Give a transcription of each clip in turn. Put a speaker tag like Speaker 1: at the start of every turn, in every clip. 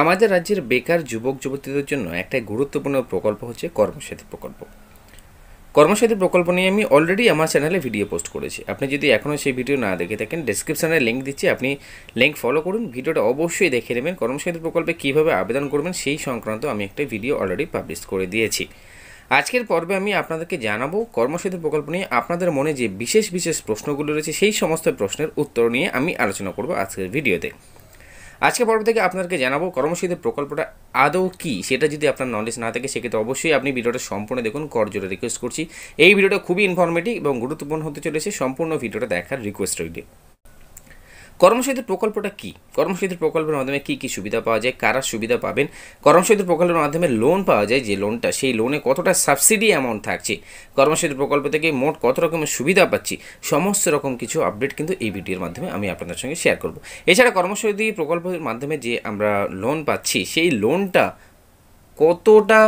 Speaker 1: আমাদের রাজ্যের বেকার যুবক যুবতীদের জন্য একটা গুরুত্বপূর্ণ প্রকল্প হচ্ছে কর্মসাথী প্রকল্প কর্মসাথী প্রকল্প নিয়ে আমি অলরেডি আমার চ্যানেলে ভিডিও পোস্ট করেছি আপনি যদি এখনও সেই ভিডিও না দেখে থাকেন ডিসক্রিপশানে লিঙ্ক দিচ্ছি আপনি লিঙ্ক ফলো করুন ভিডিওটা অবশ্যই দেখে নেবেন কর্মসাথী প্রকল্পে কীভাবে আবেদন করবেন সেই সংক্রান্ত আমি একটা ভিডিও অলরেডি পাবলিশ করে দিয়েছি আজকের পর্বে আমি আপনাদেরকে জানাবো কর্মসাথী প্রকল্প নিয়ে আপনাদের মনে যে বিশেষ বিশেষ প্রশ্নগুলো রয়েছে সেই সমস্ত প্রশ্নের উত্তর নিয়ে আমি আলোচনা করব আজকের ভিডিওতে আজকে পর্ব থেকে আপনাদেরকে জানাবো কর্মসূচিতে প্রকল্পটা আদৌ কি সেটা যদি আপনার নলেজ না থাকে সেক্ষেত্রে অবশ্যই আপনি ভিডিওটা সম্পূর্ণ দেখুন করজোরে রিকোয়েস্ট করছি এই ভিডিওটা খুবই ইনফরমেটিভ এবং গুরুত্বপূর্ণ হতে চলেছে সম্পূর্ণ ভিডিওটা দেখার রিকোয়েস্ট রইলে কর্মসূচি প্রকল্পটা কি কর্মসূচি প্রকল্পের মাধ্যমে কি কি সুবিধা পাওয়া যায় কারা সুবিধা পাবেন কর্মসূচি প্রকল্পের মাধ্যমে লোন পাওয়া যায় যে লোনটা সেই লোনে কতটা সাবসিডি অ্যামাউন্ট থাকছে কর্মসূচি প্রকল্প থেকে মোট কত রকমের সুবিধা পাচ্ছি সমস্ত রকম কিছু আপডেট কিন্তু এই ভিডিওর মাধ্যমে আমি আপনাদের সঙ্গে শেয়ার করব এছাড়া কর্মসূচি প্রকল্পের মাধ্যমে যে আমরা লোন পাচ্ছি সেই লোনটা কতটা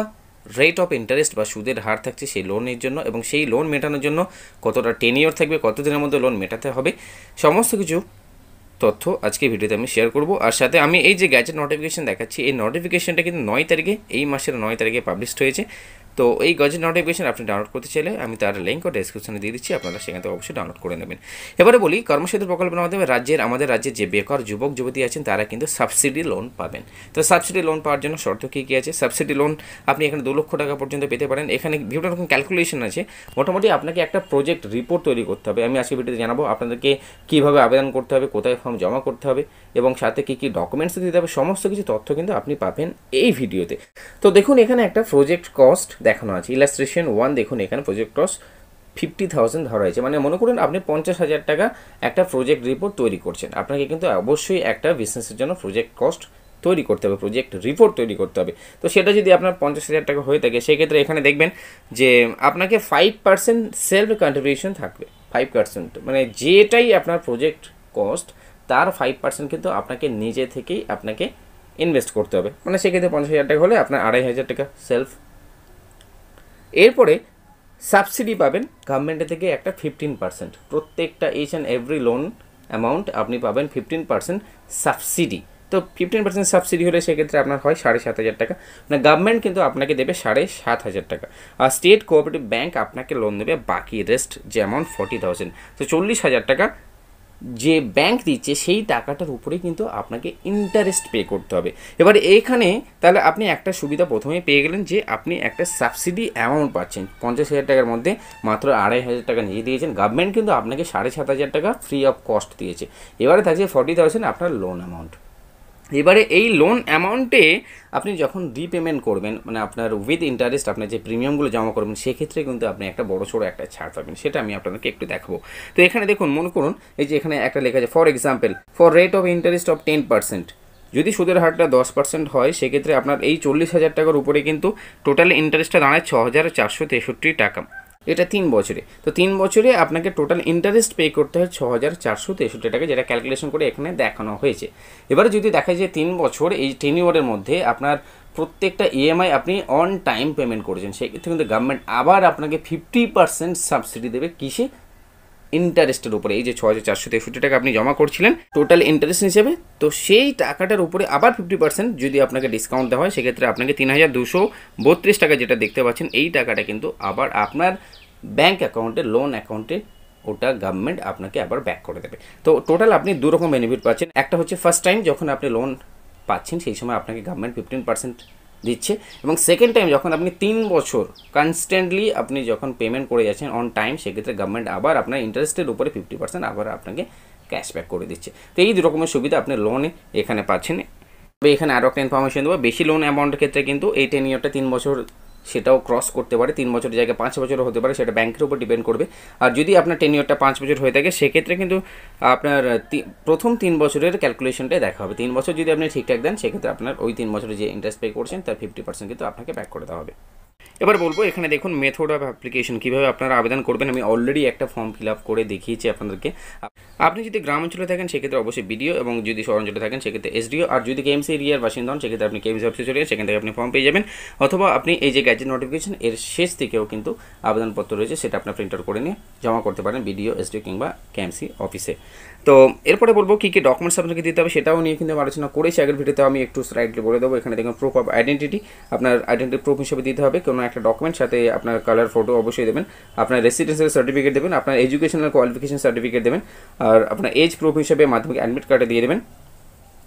Speaker 1: রেট অফ ইন্টারেস্ট বা সুদের হার থাকছে সেই লোনের জন্য এবং সেই লোন মেটানোর জন্য কতটা টেন ইয়ার থাকবে কতদিনের মধ্যে লোন মেটাতে হবে সমস্ত কিছু তথ্য আজকে ভিডিওতে আমি শেয়ার করব আর সাথে আমি এই যে গ্যাজেট নোটিফিকেশান দেখাচ্ছি এই নোটিফিকেশানটা কিন্তু নয় তারিখে এই মাসের নয় তারিখে পাবলিশড হয়েছে তো এই গজেট নোটিফিকেশন আপনি ডাউনলোড করতে চাইলে আমি তার লিঙ্কও ডিসক্রিপশনে দিয়ে দিচ্ছি আপনারা সেখান থেকে অবশ্যই ডাউনলোড করে নেবেন এবারে বলি কর্মসূত্র প্রকল্পের মাধ্যমে রাজ্যের আমাদের রাজ্যের যে বেকার যুবক যুবতী আছেন তারা কিন্তু সাবসিডি লোন পাবেন তো সাবসিডি লোন পাওয়ার জন্য শর্ত কী কী আছে সাবসিডি লোন আপনি এখানে দু লক্ষ টাকা পর্যন্ত পেতে পারেন এখানে বিভিন্ন রকম ক্যালকুলেশন আছে মোটামুটি আপনাকে একটা প্রজেক্ট রিপোর্ট তৈরি করতে হবে আমি আজকে ভিডিওতে জানাবো আপনাদেরকে কীভাবে আবেদন করতে হবে কোথায় ফর্ম জমা করতে হবে এবং সাথে কী কী ডকুমেন্টস দিতে হবে সমস্ত কিছু তথ্য কিন্তু আপনি পাবেন এই ভিডিওতে তো দেখুন এখানে একটা প্রজেক্ট কস্ট দেখানো আছে ইলাস্ট্রেশন ওয়ান দেখুন এখানে প্রজেক্ট ক্রস ফিফটি থাউজেন্ড ধরা হয়েছে মানে মনে করুন আপনি পঞ্চাশ হাজার টাকা একটা প্রজেক্ট রিপোর্ট তৈরি করছেন আপনাকে কিন্তু অবশ্যই একটা বিজনেসের জন্য প্রজেক্ট কস্ট তৈরি করতে হবে প্রজেক্ট রিপোর্ট তৈরি করতে হবে তো সেটা যদি আপনার পঞ্চাশ হাজার টাকা হয়ে থাকে সেক্ষেত্রে এখানে দেখবেন যে আপনাকে ফাইভ পার্সেন্ট সেলফ কন্ট্রিবিউশন থাকবে ফাইভ পার্সেন্ট মানে যেটাই আপনার প্রজেক্ট কস্ট তার ফাইভ পার্সেন্ট কিন্তু আপনাকে নিজে থেকেই আপনাকে ইনভেস্ট করতে হবে মানে সেক্ষেত্রে পঞ্চাশ হাজার টাকা হলে আপনার আড়াই হাজার টাকা সেলফ এরপরে সাবসিডি পাবেন গভর্নমেন্টের থেকে একটা ফিফটিন পার্সেন্ট প্রত্যেকটা each and every loan amount আপনি পাবেন ফিফটিন পার্সেন্ট সাবসিডি তো ফিফটিন পার্সেন্ট সাবসিডি হলে সেক্ষেত্রে আপনার হয় সাড়ে সাত হাজার টাকা মানে গভর্নমেন্ট কিন্তু আপনাকে দেবে সাড়ে সাত হাজার টাকা আর স্টেট কোঅপারেটিভ ব্যাঙ্ক আপনাকে লোন দেবে বাকি রেস্ট যে অ্যামাউন্ট ফর্টি থাউজেন্ড তো চল্লিশ হাজার টাকা যে ব্যাংক দিচ্ছে সেই টাকাটার উপরে কিন্তু আপনাকে ইন্টারেস্ট পে করতে হবে এবার এখানে তাহলে আপনি একটা সুবিধা প্রথমে পেয়ে গেলেন যে আপনি একটা সাবসিডি অ্যামাউন্ট পাচ্ছেন পঞ্চাশ হাজার টাকার মধ্যে মাত্র আড়াই হাজার টাকা নিয়ে দিয়েছেন গভর্নমেন্ট কিন্তু আপনাকে সাড়ে সাত হাজার টাকা ফ্রি অফ কস্ট দিয়েছে এবারে থাকছে ফর্টি থাউজেন্ড আপনার লোন অ্যামাউন্ট এবারে এই লোন অ্যামাউন্টে আপনি যখন রিপেমেন্ট করবেন মানে আপনার উইথ ইন্টারেস্ট আপনার যে প্রিমিয়ামগুলো জমা করবেন সেক্ষেত্রে কিন্তু আপনি একটা বড় সড়ো একটা ছাড় পাবেন সেটা আমি আপনাদেরকে একটু দেখাবো তো এখানে দেখুন মনে করুন এই যে এখানে একটা লেখা আছে for example for rate of interest of ten percent যদি সুদের হারটা দশ পার্সেন্ট হয় সেক্ষেত্রে আপনার এই চল্লিশ হাজার টাকার উপরে কিন্তু টোটাল ইন্টারেস্টটা দাঁড়ায় ছ হাজার চারশো তেষট্টি টাকা এটা তিন বছরে তো তিন বছরে আপনাকে টোটাল ইন্টারেস্ট পে করতে হয় ছ হাজার চারশো তেষট্টি টাকা যেটা ক্যালকুলেশন করে এখানে দেখানো হয়েছে এবারে যদি দেখা যায় তিন বছর এই ইয়ারের মধ্যে আপনার প্রত্যেকটা ইএমআই e আপনি অন টাইম পেমেন্ট করেছেন সেক্ষেত্রে কিন্তু গভর্নমেন্ট আবার আপনাকে ফিফটি পার্সেন্ট সাবসিডি দেবে কিসে ইন্টারেস্টের উপরে এই যে ছ হাজার চারশো তেষট্টি টাকা আপনি জমা করছিলেন টোটাল ইন্টারেস্ট হিসেবে তো সেই টাকাটার উপরে আবার ফিফটি পার্সেন্ট যদি আপনাকে ডিসকাউন্ট দেওয়া হয় সেক্ষেত্রে আপনাকে তিন হাজার দুশো বত্রিশ টাকা যেটা দেখতে পাচ্ছেন এই টাকাটা কিন্তু আবার আপনার ব্যাঙ্ক অ্যাকাউন্টে লোন অ্যাকাউন্টে ওটা গভর্নমেন্ট আপনাকে আবার ব্যাক করে দেবে তো টোটাল আপনি দুরকম বেনিফিট পাচ্ছেন একটা হচ্ছে ফার্স্ট টাইম যখন আপনি লোন পাচ্ছেন সেই সময় আপনাকে গভর্নমেন্ট ফিফটিন পার্সেন্ট দিচ্ছে এবং সেকেন্ড টাইম যখন আপনি তিন বছর কনস্ট্যান্টলি আপনি যখন পেমেন্ট করে যাচ্ছেন অন টাইম সেক্ষেত্রে গভর্নমেন্ট আবার আপনার ইন্টারেস্টের উপরে ফিফটি পার্সেন্ট আবার আপনাকে ক্যাশব্যাক করে দিচ্ছে তো এই রকমের সুবিধা আপনি লোনে এখানে পাচ্ছেন তবে এখানে আরও একটা ইনফরমেশন দেবো বেশি লোন অ্যামাউন্টের ক্ষেত্রে কিন্তু এই টেন ইয়ারটা তিন বছর সেটাও ক্রস করতে পারে তিন বছরের জায়গায় পাঁচ বছরও হতে পারে সেটা ব্যাংকের উপর ডিপেন্ড করবে আর যদি আপনার ইয়ারটা পাঁচ বছর হয়ে থাকে সেক্ষেত্রে কিন্তু আপনার প্রথম তিন বছরের ক্যালকুলেশনটাই দেখা হবে তিন বছর যদি আপনি ঠিকঠাক দেন সেক্ষেত্রে আপনার ওই তিন বছরে যে ইন্টারেস্ট পে করছেন তার ফিফটি পার্সেন্ট কিন্তু আপনাকে ব্যাক করে দেওয়া হবে এবার বলবো এখানে দেখুন মেথড অফ অ্যাপ্লিকেশন কীভাবে আপনারা আবেদন করবেন আমি অলরেডি একটা ফর্ম ফিল আপ করে দেখিয়েছি আপনাদেরকে আপনি যদি গ্রাম অঞ্চলে থাকেন সেক্ষেত্রে অবশ্যই বিডিও এবং যদি শহর অঞ্চলে থাকেন সেক্ষেত্রে এসডিও আর যদি কেএমসি এরিয়ার বাসিন্দা হন সেক্ষেত্রে আপনি কেএমসি অফিসে চলে সেখান থেকে আপনি ফর্ম পেয়ে যাবেন অথবা আপনি এই যে গ্যাজেট নোটিফিকেশন এর শেষ থেকেও কিন্তু আবেদনপত্র রয়েছে সেটা আপনার প্রিন্ট আউট করে নিয়ে জমা করতে পারেন বিডিও এসডিও কিংবা কেমসি অফিসে তো এরপরে বলবো কী কী ডকুমেন্টস আপনাকে দিতে হবে সেটাও নিয়ে কিন্তু আলোচনা করেছি আগের ভিডিওতে আমি একটু স্লাইডলি বলে দেবো এখানে দেখুন প্রুফ অফ আইডেন্টিটি আপনার আইডেন্টি প্রুফ হিসেবে দিতে হবে কোনো একটা ডকুমেন্ট সাথে আপনার 컬러 ফটো অবশ্যই দিবেন আপনার रेसिডেন্সিয়াল সার্টিফিকেট দিবেন আপনার এডুকেশনাল কোয়ালিফিকেশন সার্টিফিকেট দিবেন আর আপনার এজ প্রুফ হিসেবে মাধ্যমিক অ্যাডমিট কার্ডে দিয়ে দিবেন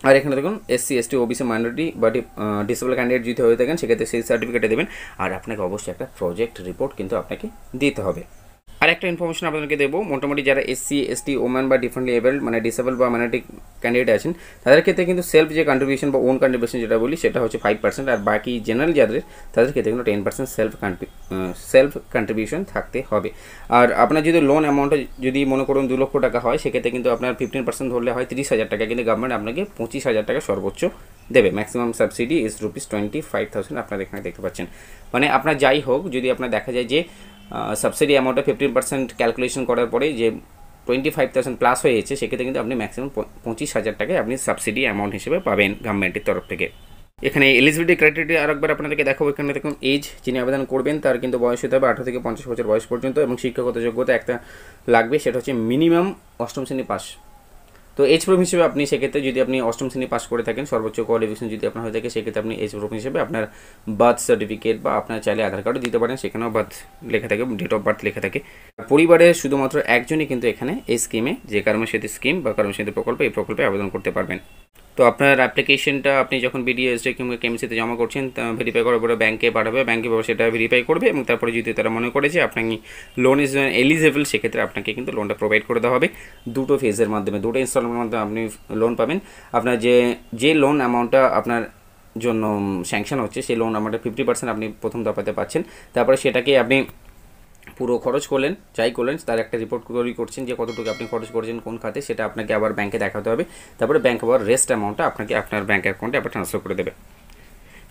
Speaker 1: আর এখানে দেখুন এসসি এসটি ओबीसी মাইনরিটি বা ডিসেবল कैंडिडेट যেটা হই থাকে কেন সে ক্ষেত্রে সেই সার্টিফিকেট দিবেন আর আপনাকে অবশ্য একটা প্রজেক্ট রিপোর্ট কিন্তু আপনাকে দিতে হবে আর একটা ইনফরমেশন আপনাদেরকে দেবো মোটামুটি যারা এসসি এসটি ওম্যান বা ডিফারেন্টলি এবেল্ড মানে ডিসেবল বা মাইনারিটি ক্যান্ডিডেট আছেন তাদের ক্ষেত্রে কিন্তু সেলফ যে কন্ট্রিবিউশন বা ওন কন্ট্রিবিউশন যেটা বলি সেটা হচ্ছে ফাইভ পার্সেন্ট আর বাকি জেনারেল যাদের তাদের ক্ষেত্রে কিন্তু ten percent self self contribution থাকতে হবে আর আপনার যদি লোন অ্যামাউন্ট যদি মনে করুন দু লক্ষ টাকা হয় সেক্ষেত্রে কিন্তু আপনার ফিফটিন পার্সেন্ট ধরলে হয় তিরিশ হাজার টাকা কিন্তু গভর্নমেন্ট আপনাকে পঁচিশ হাজার টাকা সর্বোচ্চ দেবে maximum subsidy is rupees twenty five thousand আপনার এখানে দেখতে পাচ্ছেন মানে আপনার যাই হোক যদি আপনার দেখা যায় যে সাবসিডি অ্যামাউন্টে ফিফটিন পার্সেন্ট ক্যালকুলেশন করার পরে যে টোয়েন্টি ফাইভ থাউজেন্ড প্লাস হয়েছে সেক্ষেত্রে কিন্তু আপনি ম্যাক্সিমাম পঁচিশ হাজার টাকায় আপনি সাবসিডি অ্যামাউন্ট হিসেবে পাবেন গভর্নমেন্টের তরফ থেকে এখানে এলিজিবিলিটি ক্রাইটেরিয়া আর একবার আপনাদেরকে দেখাবো এখানে দেখুন এজ যিনি আবেদন করবেন তার কিন্তু বয়স হতে হবে আঠারো থেকে পঞ্চাশ বছর বয়স পর্যন্ত এবং শিক্ষাগত যোগ্যতা একটা লাগবে সেটা হচ্ছে মিনিমাম অষ্টম শ্রেণী পাস তো এইচ প্রুফ হিসেবে আপনি সেক্ষেত্রে যদি আপনি অষ্টম শ্রেণী পাস করে থাকেন সর্বোচ্চ কোয়ালিফিকেশন যদি আপনার হয়ে থাকে সেক্ষেত্রে আপনি এজ প্রুফ হিসেবে আপনার বার্থ সার্টিফিকেট বা আপনার চাইলে আধার কার্ডও দিতে পারেন সেখানেও বার্থ লেখা থাকে ডেট অফ বার্থ লেখা থাকে পরিবারের শুধুমাত্র একজনই কিন্তু এখানে এই স্কিমে যে কর্মসাথী স্কিম বা কর্মসাথী প্রকল্প এই প্রকল্পে আবেদন করতে পারবেন তো আপনার অ্যাপ্লিকেশনটা আপনি যখন বিডিএসডি কিংবা কেমিসিতে জমা করছেন ভেরিফাই করার পরে ব্যাঙ্কে পাঠাবে ব্যাঙ্কে সেটা ভেরিফাই করবে এবং তারপরে যদি তারা মনে করে যে আপনাকে লোন ইজ এলিজেবল সেক্ষেত্রে আপনাকে কিন্তু লোনটা প্রোভাইড করে দেওয়া হবে দুটো ফেজের মাধ্যমে দুটো ইনস্টলমেন্টের মাধ্যমে আপনি লোন পাবেন আপনার যে যে লোন অ্যামাউন্টটা আপনার জন্য স্যাংশন হচ্ছে সেই লোন অ্যামাউন্টটা ফিফটি পার্সেন্ট আপনি প্রথম দফাতে পাচ্ছেন তারপরে সেটাকে আপনি পুরো খরচ করলেন যাই করলেন তার একটা রিপোর্ট তৈরি করছেন যে কতটুকু আপনি খরচ করেছেন কোন খাতে সেটা আপনাকে আবার ব্যাঙ্কে দেখাতে হবে তারপরে ব্যাঙ্ক আবার রেস্ট অ্যামাউন্টটা আপনাকে আপনার ব্যাঙ্ক অ্যাকাউন্টে আবার ট্রান্সফার করে দেবে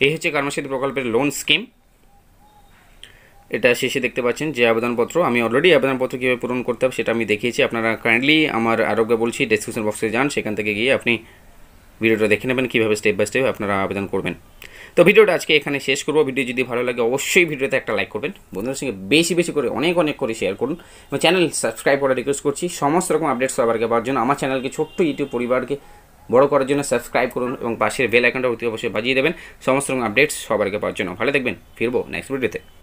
Speaker 1: এই হচ্ছে কর্মসেতু প্রকল্পের লোন স্কিম এটা শেষে দেখতে পাচ্ছেন যে আবেদনপত্র আমি অলরেডি আবেদনপত্র কীভাবে পূরণ করতে হবে সেটা আমি দেখিয়েছি আপনারা কাইন্ডলি আমার আরোগ্য বলছি ডিসক্রিপশন বক্সে যান সেখান থেকে গিয়ে আপনি ভিডিওটা দেখে নেবেন কীভাবে স্টেপ বাই স্টেপ আপনারা আবেদন করবেন তো ভিডিওটা আজকে এখানে শেষ করবো ভিডিও যদি ভালো লাগে অবশ্যই ভিডিওতে একটা লাইক করবেন বন্ধুদের সঙ্গে বেশি বেশি করে অনেক অনেক করে শেয়ার করুন এবং চ্যানেল সাবস্ক্রাইব করার রিকোয়েস্ট করছি সমস্ত রকম আপডেট সবারকে পাওয়ার জন্য আমার চ্যানেলকে ছোট্ট ইউটিউব পরিবারকে বড় করার জন্য সাবস্ক্রাইব করুন এবং পাশের বেল আইকনটা অতি অবশ্যই বাজিয়ে দেবেন সমস্ত রকম আপডেটস সবারকে পাওয়ার জন্য ভালো দেখবেন ফিরবো নেক্সট ভিডিওতে